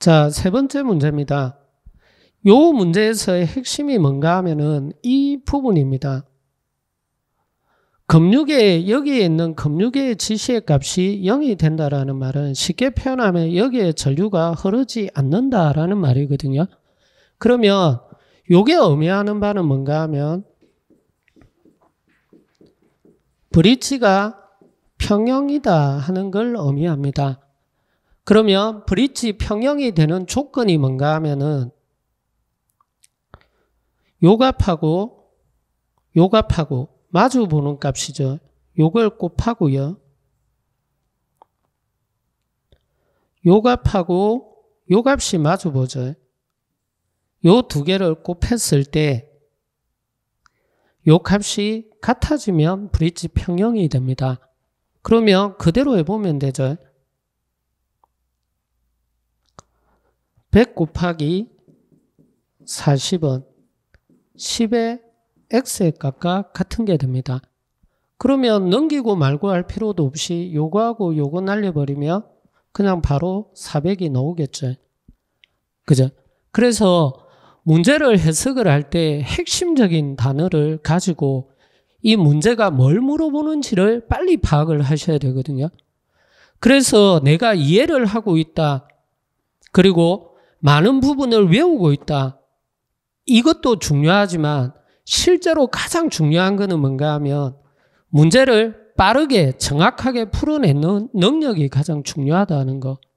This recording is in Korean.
자, 세 번째 문제입니다. 요 문제에서의 핵심이 뭔가 하면은 이 부분입니다. 금융계 여기에 있는 금융의 지시의 값이 0이 된다라는 말은 쉽게 표현하면 여기에 전류가 흐르지 않는다라는 말이거든요. 그러면 요게 의미하는 바는 뭔가 하면 브릿지가 평형이다 하는 걸 의미합니다. 그러면 브릿지 평형이 되는 조건이 뭔가 하면은 요값하고 요값하고 마주 보는 값이죠. 요걸 곱하고요. 요값하고 요값이 마주 보죠. 요 두 개를 곱했을 때 요 값이 같아지면 브릿지 평형이 됩니다. 그러면 그대로 해보면 되죠. 100 곱하기 40은 10의 x의 값과 같은 게 됩니다. 그러면 넘기고 말고 할 필요도 없이 요거하고 요거 날려버리면 그냥 바로 400이 나오겠죠. 그죠? 그래서 문제를 해석을 할 때 핵심적인 단어를 가지고 이 문제가 뭘 물어보는지를 빨리 파악을 하셔야 되거든요. 그래서 내가 이해를 하고 있다. 그리고 많은 부분을 외우고 있다. 이것도 중요하지만 실제로 가장 중요한 것은 뭔가 하면 문제를 빠르게 정확하게 풀어내는 능력이 가장 중요하다는 것.